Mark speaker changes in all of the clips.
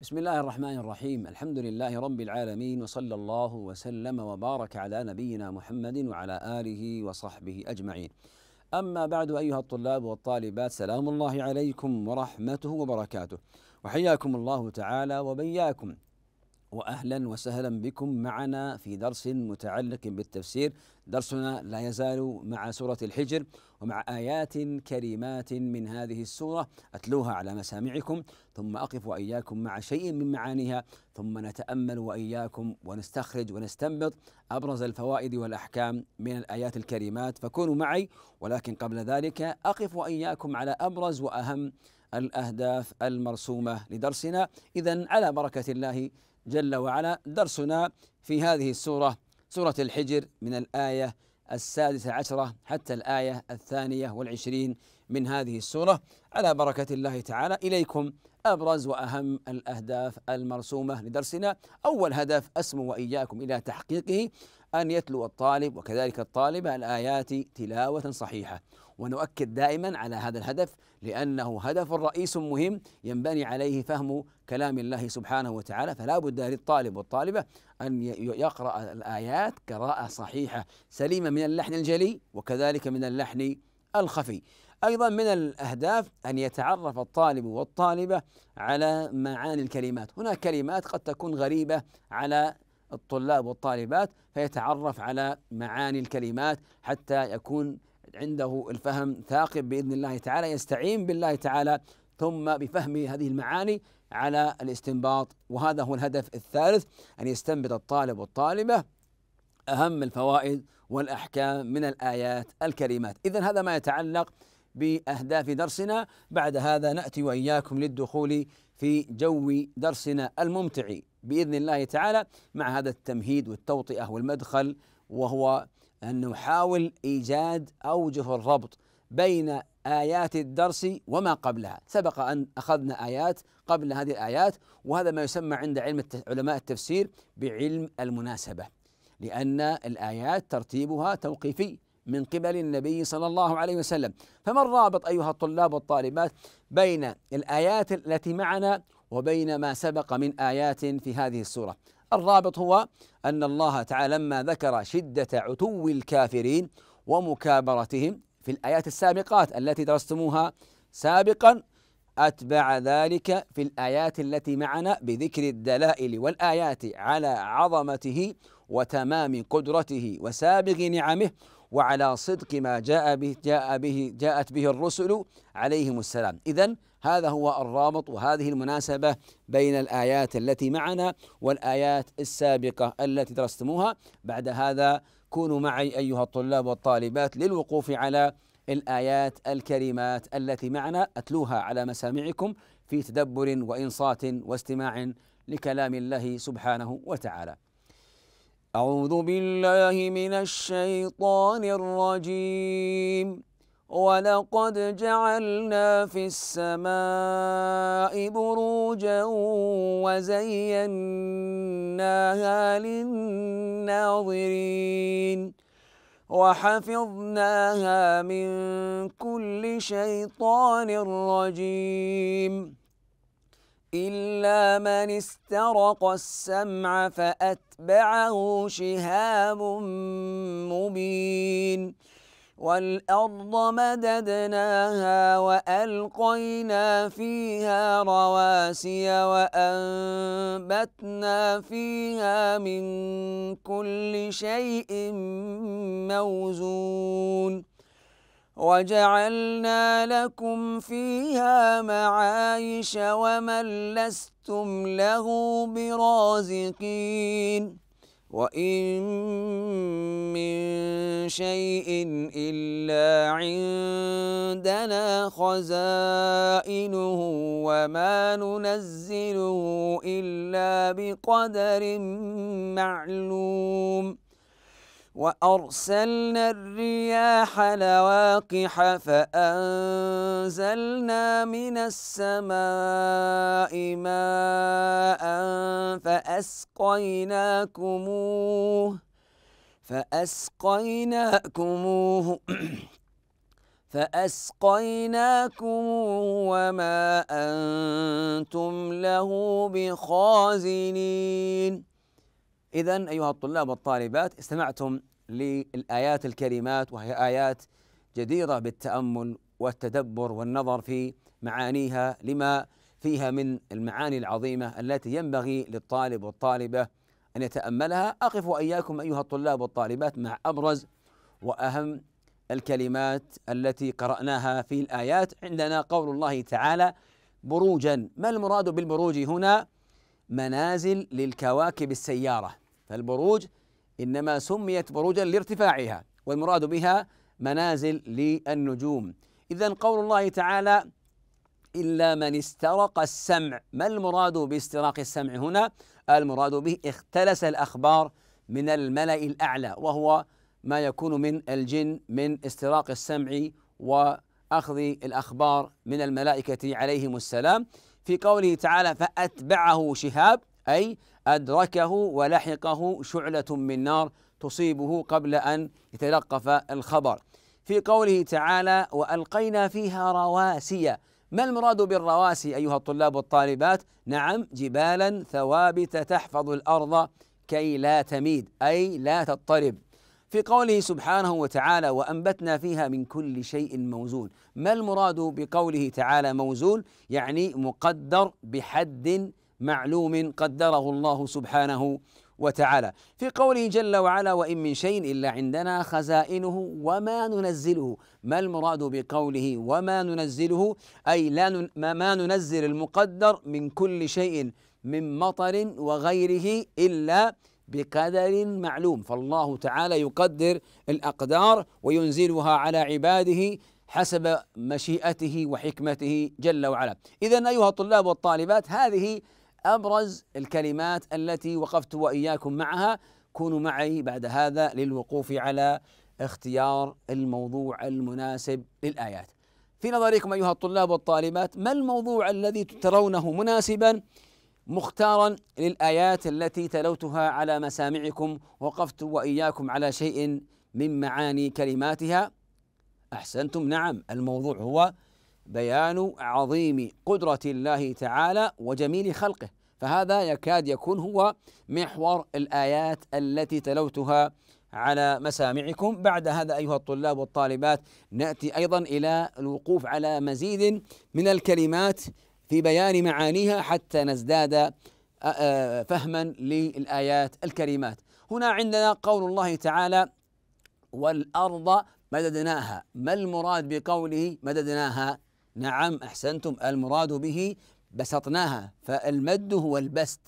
Speaker 1: بسم الله الرحمن الرحيم الحمد لله رب العالمين وصلى الله وسلم وبارك على نبينا محمد وعلى اله وصحبه اجمعين اما بعد ايها الطلاب والطالبات سلام الله عليكم ورحمته وبركاته وحياكم الله تعالى وبياكم واهلا وسهلا بكم معنا في درس متعلق بالتفسير، درسنا لا يزال مع سوره الحجر ومع ايات كريمات من هذه السوره اتلوها على مسامعكم ثم اقف واياكم مع شيء من معانيها ثم نتامل واياكم ونستخرج ونستنبط ابرز الفوائد والاحكام من الايات الكريمات فكونوا معي ولكن قبل ذلك اقف واياكم على ابرز واهم الاهداف المرسومه لدرسنا، اذا على بركه الله جل وعلا درسنا في هذه السورة سورة الحجر من الآية السادسة عشرة حتى الآية الثانية والعشرين من هذه السورة على بركة الله تعالى إليكم أبرز وأهم الأهداف المرسومة لدرسنا أول هدف أسمو وإياكم إلى تحقيقه أن يتلو الطالب وكذلك الطالبة الآيات تلاوة صحيحة ونؤكد دائما على هذا الهدف لأنه هدف رئيس مهم ينبني عليه فهم كلام الله سبحانه وتعالى فلا بد للطالب والطالبة أن يقرأ الآيات قراءة صحيحة سليمة من اللحن الجلي وكذلك من اللحن الخفي أيضا من الأهداف أن يتعرف الطالب والطالبة على معاني الكلمات هناك كلمات قد تكون غريبة على الطلاب والطالبات فيتعرف على معاني الكلمات حتى يكون عنده الفهم ثاقب باذن الله تعالى يستعين بالله تعالى ثم بفهم هذه المعاني على الاستنباط وهذا هو الهدف الثالث ان يستنبط الطالب والطالبه اهم الفوائد والاحكام من الايات الكريمات اذا هذا ما يتعلق باهداف درسنا بعد هذا ناتي واياكم للدخول في جو درسنا الممتع باذن الله تعالى مع هذا التمهيد والتوطئه والمدخل وهو ان نحاول ايجاد اوجه الربط بين ايات الدرس وما قبلها، سبق ان اخذنا ايات قبل هذه الايات وهذا ما يسمى عند علم علماء التفسير بعلم المناسبه لان الايات ترتيبها توقيفي من قبل النبي صلى الله عليه وسلم فما الرابط أيها الطلاب والطالبات بين الآيات التي معنا وبين ما سبق من آيات في هذه السورة الرابط هو أن الله تعالى لما ذكر شدة عتو الكافرين ومكابرتهم في الآيات السابقات التي درستموها سابقا أتبع ذلك في الآيات التي معنا بذكر الدلائل والآيات على عظمته وتمام قدرته وسابغ نعمه وعلى صدق ما جاء به جاء به جاءت به الرسل عليهم السلام إذا هذا هو الرابط وهذه المناسبة بين الآيات التي معنا والآيات السابقة التي درستموها بعد هذا كونوا معي أيها الطلاب والطالبات للوقوف على الآيات الكريمات التي معنا أتلوها على مسامعكم في تدبر وإنصات واستماع لكلام الله سبحانه وتعالى أعوذ بالله من الشيطان الرجيم ولقد جعلنا في السماء بروجا وزيناها للناظرين وحفظناها من كل شيطان رجيم إلا من استرق السمع فأتبعه شهاب مبين والأرض مددناها وألقينا فيها رواسي وأنبتنا فيها من كل شيء موزون وجعلنا لكم فيها معايش ومن لستم له برازقين وإن من شيء إلا عندنا خزائنه وما ننزله إلا بقدر معلوم وأرسلنا الرياح لواقح فأنزلنا من السماء ماء فأسقيناكموه فأسقيناكموه فأسقيناكم وما أنتم له بخازنين إذا أيها الطلاب والطالبات استمعتم للآيات الكريمات وهي آيات جديرة بالتأمل والتدبر والنظر في معانيها لما فيها من المعاني العظيمة التي ينبغي للطالب والطالبة أن يتأملها أقف وإياكم أيها الطلاب والطالبات مع أبرز وأهم الكلمات التي قرأناها في الآيات عندنا قول الله تعالى بروجا ما المراد بالبروج هنا منازل للكواكب السيارة فالبروج إنما سميت بروجا لارتفاعها والمراد بها منازل للنجوم إذا قول الله تعالى إلا من استرق السمع ما المراد باستراق السمع هنا المراد به اختلس الأخبار من الملأ الأعلى وهو ما يكون من الجن من استراق السمع وأخذ الأخبار من الملائكة عليهم السلام في قوله تعالى فأتبعه شهاب أي أدركه ولحقه شعلة من نار تصيبه قبل أن يتلقف الخبر في قوله تعالى وألقينا فيها رواسي ما المراد بالرواسي أيها الطلاب والطالبات نعم جبالا ثوابت تحفظ الأرض كي لا تميد أي لا تضطرب في قوله سبحانه وتعالى وأنبتنا فيها من كل شيء موزون ما المراد بقوله تعالى موزون يعني مقدر بحد معلوم قدره الله سبحانه وتعالى في قوله جل وعلا وإن من شيء إلا عندنا خزائنه وما ننزله ما المراد بقوله وما ننزله أي لا ما ننزل المقدر من كل شيء من مطر وغيره إلا بقدر معلوم فالله تعالى يقدر الأقدار وينزلها على عباده حسب مشيئته وحكمته جل وعلا إذا أيها الطلاب والطالبات هذه أبرز الكلمات التي وقفت وإياكم معها كونوا معي بعد هذا للوقوف على اختيار الموضوع المناسب للآيات في نظركم أيها الطلاب والطالبات ما الموضوع الذي ترونه مناسبا مختارا للآيات التي تلوتها على مسامعكم وقفت وإياكم على شيء من معاني كلماتها أحسنتم نعم الموضوع هو بيان عظيم قدرة الله تعالى وجميل خلقه فهذا يكاد يكون هو محور الآيات التي تلوتها على مسامعكم بعد هذا أيها الطلاب والطالبات نأتي أيضا إلى الوقوف على مزيد من الكلمات في بيان معانيها حتى نزداد آه، آه، فهما للآيات الكريمات هنا عندنا قول الله تعالى والأرض مددناها ما المراد بقوله مددناها نعم أحسنتم المراد به بسطناها فالمد هو البسط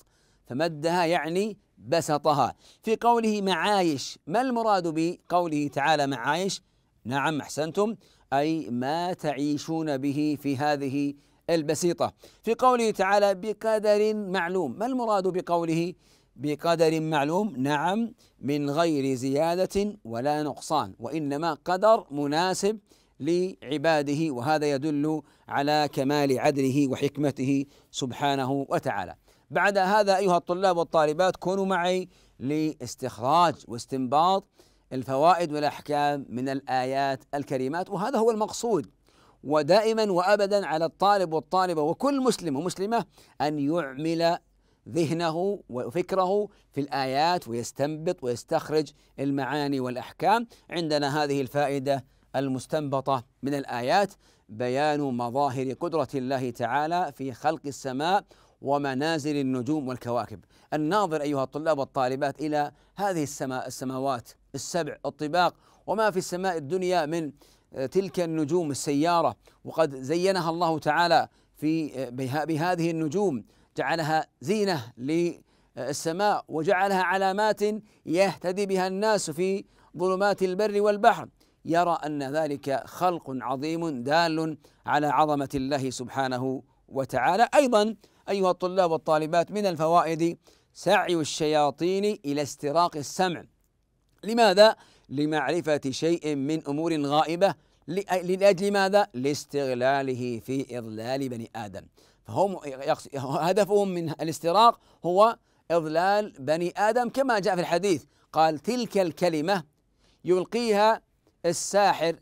Speaker 1: فمدها يعني بسطها في قوله معايش ما المراد بقوله تعالى معايش نعم أحسنتم أي ما تعيشون به في هذه البسيطة في قوله تعالى بقدر معلوم ما المراد بقوله بقدر معلوم نعم من غير زيادة ولا نقصان وإنما قدر مناسب لعباده وهذا يدل على كمال عدله وحكمته سبحانه وتعالى. بعد هذا ايها الطلاب والطالبات كونوا معي لاستخراج واستنباط الفوائد والاحكام من الايات الكريمات وهذا هو المقصود ودائما وابدا على الطالب والطالبه وكل مسلم ومسلمه ان يعمل ذهنه وفكره في الايات ويستنبط ويستخرج المعاني والاحكام عندنا هذه الفائده المستنبطه من الايات بيان مظاهر قدره الله تعالى في خلق السماء ومنازل النجوم والكواكب. الناظر ايها الطلاب والطالبات الى هذه السماء السماوات السبع الطباق وما في السماء الدنيا من آه، تلك النجوم السياره وقد زينها الله تعالى في آه، بهذه النجوم جعلها زينه للسماء وجعلها علامات يهتدي بها الناس في ظلمات البر والبحر يرى ان ذلك خلق عظيم دال على عظمه الله سبحانه وتعالى ايضا ايها الطلاب والطالبات من الفوائد سعي الشياطين الى استراق السمع لماذا لمعرفه شيء من امور غائبه لاجل ماذا لاستغلاله في اضلال بني ادم فهم هدفهم من الاستراق هو اضلال بني ادم كما جاء في الحديث قال تلك الكلمه يلقيها الساحر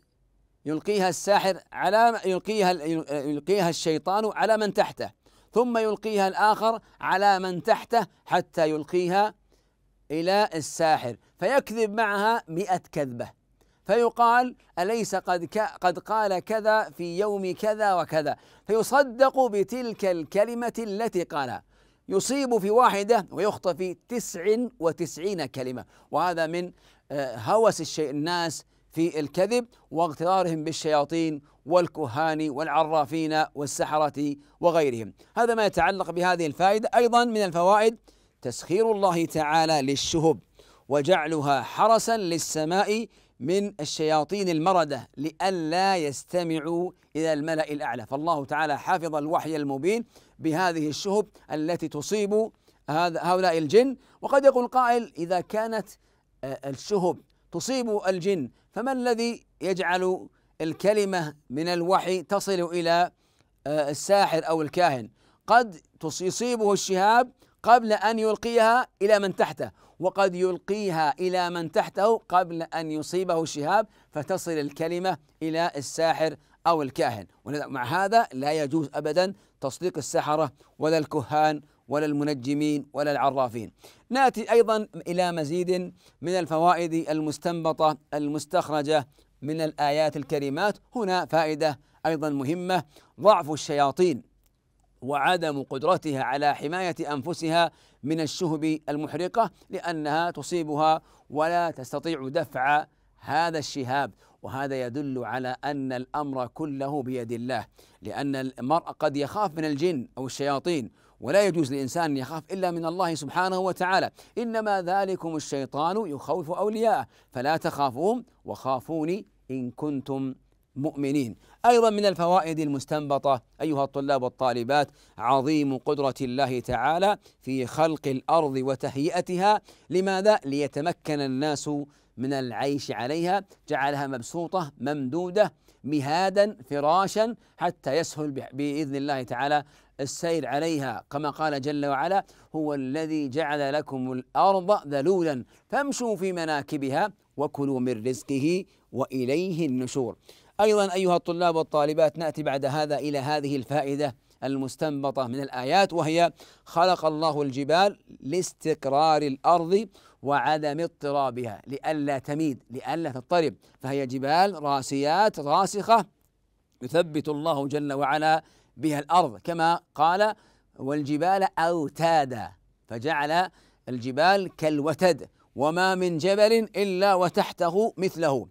Speaker 1: يلقيها الساحر على يلقيها يلقيها الشيطان على من تحته ثم يلقيها الآخر على من تحته حتى يلقيها إلى الساحر فيكذب معها مئة كذبة فيقال أليس قد قد قال كذا في يوم كذا وكذا فيصدق بتلك الكلمة التي قالها يصيب في واحدة ويخطئ في تسع وتسعين كلمة وهذا من آه، هوس الشيء الناس في الكذب واغترارهم بالشياطين والكهان والعرافين والسحرة وغيرهم هذا ما يتعلق بهذه الفائدة أيضا من الفوائد تسخير الله تعالى للشهب وجعلها حرسا للسماء من الشياطين المردة لئلا يستمعوا إلى الملأ الأعلى فالله تعالى حافظ الوحي المبين بهذه الشهب التي تصيب هؤلاء الجن وقد يقول قائل إذا كانت آه، الشهب تصيب الجن فما الذي يجعل الكلمة من الوحي تصل إلى آه، الساحر أو الكاهن قد يصيبه الشهاب قبل أن يلقيها إلى من تحته وقد يلقيها إلى من تحته قبل أن يصيبه الشهاب فتصل الكلمة إلى الساحر أو الكاهن ومع هذا لا يجوز أبدا تصديق السحرة ولا الكهان ولا المنجمين ولا العرافين ناتي ايضا الى مزيد من الفوائد المستنبطه المستخرجه من الايات الكريمات هنا فائده ايضا مهمه ضعف الشياطين وعدم قدرتها على حمايه انفسها من الشهب المحرقه لانها تصيبها ولا تستطيع دفع هذا الشهاب وهذا يدل على ان الامر كله بيد الله لان المرء قد يخاف من الجن او الشياطين ولا يجوز لإنسان أن يخاف إلا من الله سبحانه وتعالى إنما ذلكم الشيطان يخوف أولياءه فلا تخافوهم وخافوني إن كنتم مؤمنين أيضا من الفوائد المستنبطة أيها الطلاب والطالبات عظيم قدرة الله تعالى في خلق الأرض وتهيئتها لماذا؟ ليتمكن الناس من العيش عليها جعلها مبسوطة ممدودة مهادا فراشا حتى يسهل بإذن الله تعالى السير عليها كما قال جل وعلا هو الذي جعل لكم الارض ذلولا فامشوا في مناكبها وكلوا من رزقه واليه النشور. ايضا ايها الطلاب والطالبات ناتي بعد هذا الى هذه الفائده المستنبطه من الايات وهي خلق الله الجبال لاستقرار الارض وعدم اضطرابها لئلا تميد لئلا تضطرب فهي جبال راسيات راسخه يثبت الله جل وعلا بها الارض كما قال والجبال اوتادا فجعل الجبال كالوتد وما من جبل الا وتحته مثله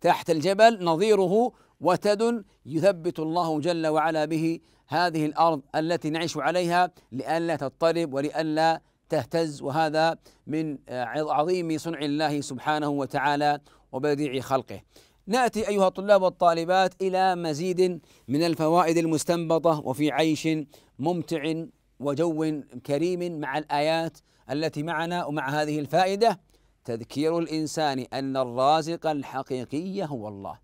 Speaker 1: تحت الجبل نظيره وتد يثبت الله جل وعلا به هذه الارض التي نعيش عليها لئلا تضطرب ولئلا تهتز وهذا من عظيم صنع الله سبحانه وتعالى وبديع خلقه ناتي ايها الطلاب والطالبات الى مزيد من الفوائد المستنبطه وفي عيش ممتع وجو كريم مع الايات التي معنا ومع هذه الفائده تذكير الانسان ان الرازق الحقيقي هو الله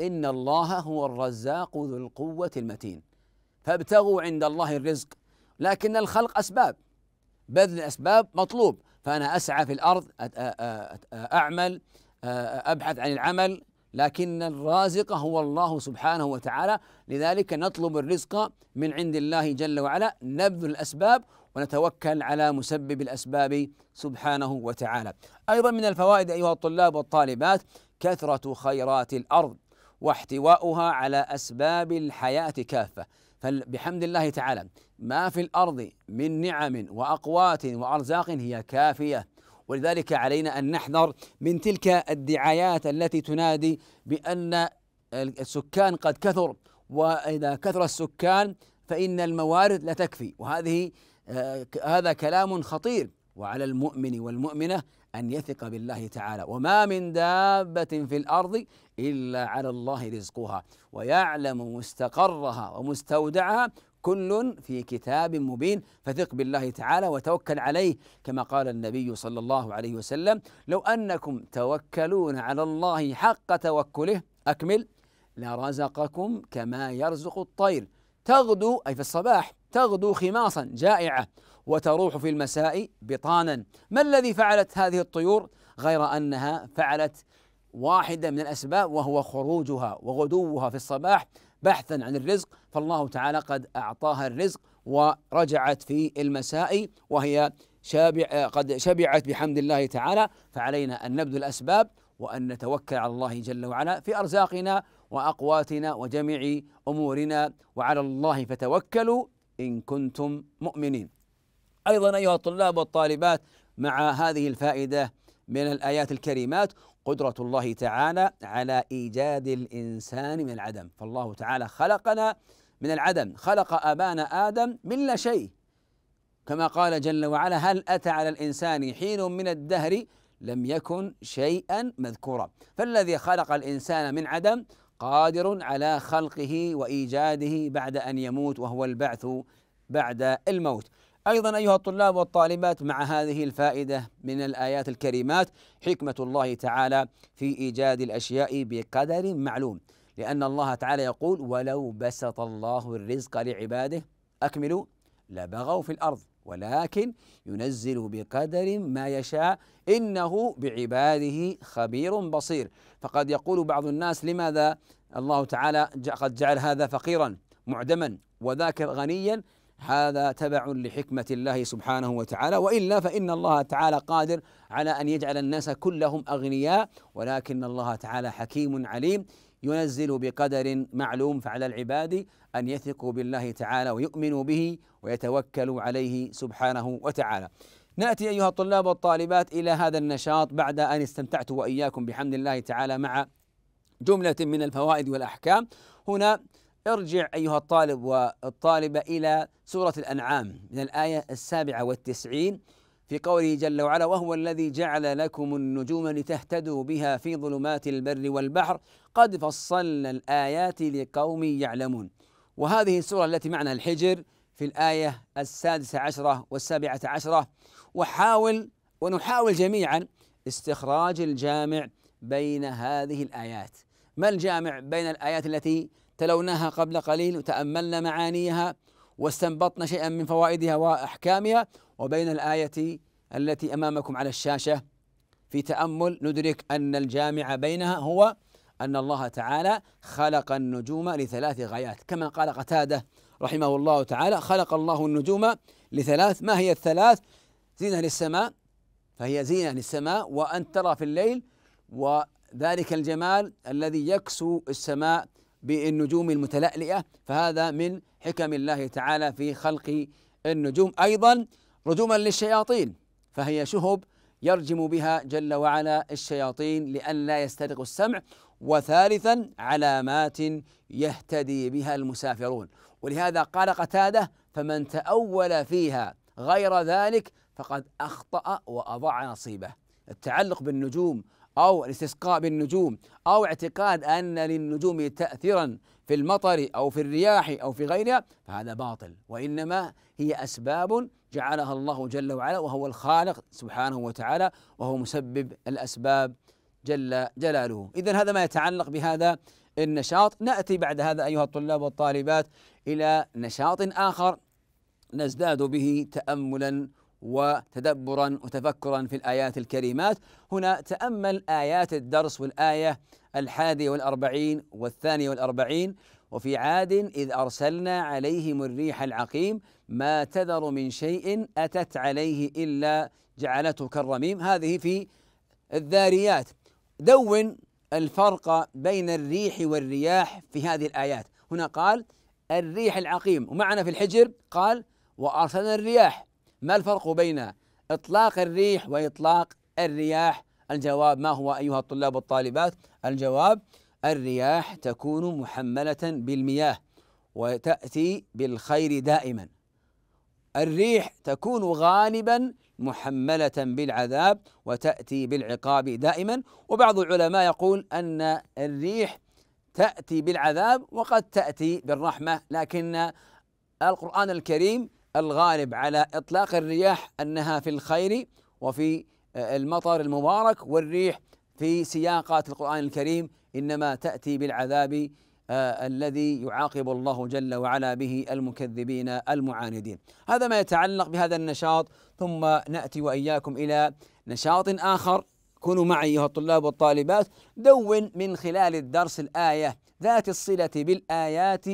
Speaker 1: ان الله هو الرزاق ذو القوه المتين فابتغوا عند الله الرزق لكن الخلق اسباب بذل الاسباب مطلوب فانا اسعى في الارض اعمل آه، آه، ابحث عن العمل لكن الرازق هو الله سبحانه وتعالى لذلك نطلب الرزق من عند الله جل وعلا نبذل الاسباب ونتوكل على مسبب الاسباب سبحانه وتعالى. ايضا من الفوائد ايها الطلاب والطالبات كثره خيرات الارض واحتواؤها على اسباب الحياه كافه فبحمد الله تعالى ما في الارض من نعم واقوات وارزاق هي كافيه ولذلك علينا أن نحذر من تلك الدعايات التي تنادي بأن السكان قد كثر وإذا كثر السكان فإن الموارد لا تكفي وهذه آه، هذا كلام خطير وعلى المؤمن والمؤمنة أن يثق بالله تعالى وما من دابة في الأرض إلا على الله رزقها ويعلم مستقرها ومستودعها كل في كتاب مبين فثق بالله تعالى وتوكل عليه كما قال النبي صلى الله عليه وسلم لو انكم توكلون على الله حق توكله اكمل لرزقكم كما يرزق الطير تغدو اي في الصباح تغدو خماصا جائعه وتروح في المساء بطانا ما الذي فعلت هذه الطيور غير انها فعلت واحده من الاسباب وهو خروجها وغدوها في الصباح بحثا عن الرزق فالله تعالى قد أعطاها الرزق ورجعت في المساء وهي شابع قد شبعت بحمد الله تعالى فعلينا أن نبذل الأسباب وأن نتوكل على الله جل وعلا في أرزاقنا وأقواتنا وجميع أمورنا وعلى الله فتوكلوا إن كنتم مؤمنين أيضا أيها الطلاب والطالبات مع هذه الفائدة من الآيات الكريمات قدرة الله تعالى على إيجاد الإنسان من العدم فالله تعالى خلقنا من العدم خلق أبانا آدم من لا شيء كما قال جل وعلا هل أتى على الإنسان حين من الدهر لم يكن شيئا مذكورا فالذي خلق الإنسان من عدم قادر على خلقه وإيجاده بعد أن يموت وهو البعث بعد الموت أيضا أيها الطلاب والطالبات مع هذه الفائدة من الآيات الكريمات حكمة الله تعالى في إيجاد الأشياء بقدر معلوم لأن الله تعالى يقول ولو بسط الله الرزق لعباده أكملوا لبغوا في الأرض ولكن ينزل بقدر ما يشاء إنه بعباده خبير بصير فقد يقول بعض الناس لماذا الله تعالى قد جعل هذا فقيرا معدما وذاك غنيا هذا تبع لحكمة الله سبحانه وتعالى وإلا فإن الله تعالى قادر على أن يجعل الناس كلهم أغنياء ولكن الله تعالى حكيم عليم ينزل بقدر معلوم فعلى العباد أن يثقوا بالله تعالى ويؤمنوا به ويتوكلوا عليه سبحانه وتعالى ناتي ايها الطلاب والطالبات الى هذا النشاط بعد ان استمتعت واياكم بحمد الله تعالى مع جمله من الفوائد والاحكام هنا ارجع أيها الطالب والطالبة إلى سورة الأنعام من الآية السابعة والتسعين في قوله جل وعلا وهو الذي جعل لكم النجوم لتهتدوا بها في ظلمات البر والبحر قد فصلنا الآيات لقوم يعلمون وهذه السورة التي معنا الحجر في الآية السادسة عشرة والسابعة عشرة وحاول ونحاول جميعا استخراج الجامع بين هذه الآيات ما الجامع بين الآيات التي تلوناها قبل قليل وتأملنا معانيها واستنبطنا شيئا من فوائدها وأحكامها وبين الآية التي أمامكم على الشاشة في تأمل ندرك أن الجامع بينها هو أن الله تعالى خلق النجوم لثلاث غايات كما قال قتادة رحمه الله تعالى خلق الله النجوم لثلاث ما هي الثلاث زينة للسماء فهي زينة للسماء وأن ترى في الليل وذلك الجمال الذي يكسو السماء بالنجوم المتلألئة فهذا من حكم الله تعالى في خلق النجوم أيضا رجوما للشياطين فهي شهب يرجم بها جل وعلا الشياطين لئلا يسترقوا السمع وثالثا علامات يهتدي بها المسافرون ولهذا قال قتاده فمن تأول فيها غير ذلك فقد أخطأ وأضاع نصيبه التعلق بالنجوم أو الاستسقاء بالنجوم أو اعتقاد أن للنجوم تأثيرا في المطر أو في الرياح أو في غيرها فهذا باطل وإنما هي أسباب جعلها الله جل وعلا وهو الخالق سبحانه وتعالى وهو مسبب الأسباب جل جلاله إذا هذا ما يتعلق بهذا النشاط نأتي بعد هذا أيها الطلاب والطالبات إلى نشاط آخر نزداد به تأملا وتدبرا وتفكرا في الآيات الكريمات هنا تأمل آيات الدرس والآية الحادي والأربعين والثانية والأربعين وفي عاد إذ أرسلنا عليهم الريح العقيم ما تذر من شيء أتت عليه إلا جعلته كالرميم هذه في الذاريات دون الفرق بين الريح والرياح في هذه الآيات هنا قال الريح العقيم ومعنا في الحجر قال وأرسلنا الرياح ما الفرق بين إطلاق الريح وإطلاق الرياح الجواب ما هو أيها الطلاب والطالبات الجواب الرياح تكون محملة بالمياه وتأتي بالخير دائما الريح تكون غالبا محملة بالعذاب وتأتي بالعقاب دائما وبعض العلماء يقول أن الريح تأتي بالعذاب وقد تأتي بالرحمة لكن القرآن الكريم الغالب على إطلاق الرياح أنها في الخير وفي آه، المطر المبارك والريح في سياقات القرآن الكريم إنما تأتي بالعذاب آه، الذي يعاقب الله جل وعلا به المكذبين المعاندين هذا ما يتعلق بهذا النشاط ثم نأتي وإياكم إلى نشاط آخر كونوا معي أيها الطلاب والطالبات دون من خلال الدرس الآية ذات الصلة بالآيات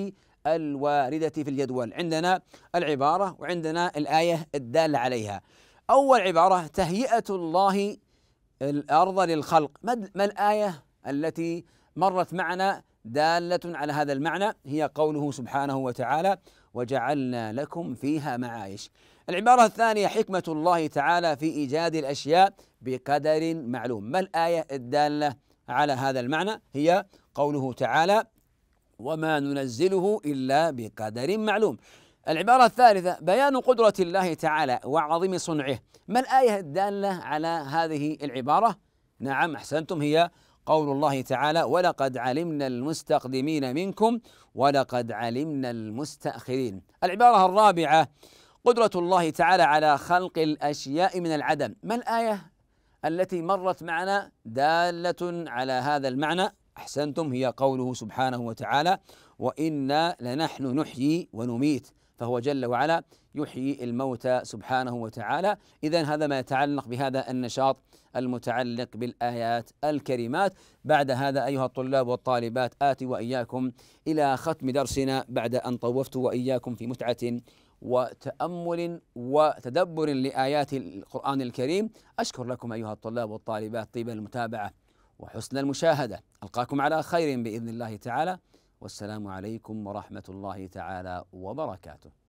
Speaker 1: الواردة في الجدول عندنا العبارة وعندنا الآية الدالة عليها أول عبارة تهيئة الله الأرض للخلق ما الآية التي مرت معنا دالة على هذا المعنى هي قوله سبحانه وتعالى وجعلنا لكم فيها معايش العبارة الثانية حكمة الله تعالى في إيجاد الأشياء بقدر معلوم ما الآية الدالة على هذا المعنى هي قوله تعالى وما ننزله إلا بقدر معلوم العبارة الثالثة بيان قدرة الله تعالى وعظيم صنعه ما الآية الدالة على هذه العبارة؟ نعم أحسنتم هي قول الله تعالى ولقد علمنا المستقدمين منكم ولقد علمنا المستأخرين العبارة الرابعة قدرة الله تعالى على خلق الأشياء من العدم ما الآية التي مرت معنا دالة على هذا المعنى أحسنتم هي قوله سبحانه وتعالى وإنا لنحن نحيي ونميت فهو جل وعلا يحيي الموتى سبحانه وتعالى إذا هذا ما يتعلق بهذا النشاط المتعلق بالآيات الكريمات بعد هذا أيها الطلاب والطالبات آتي وإياكم إلى ختم درسنا بعد أن طوفت وإياكم في متعة وتأمل وتدبر لآيات القرآن الكريم أشكر لكم أيها الطلاب والطالبات طيب المتابعة وحسن المشاهدة ألقاكم على خير بإذن الله تعالى والسلام عليكم ورحمة الله تعالى وبركاته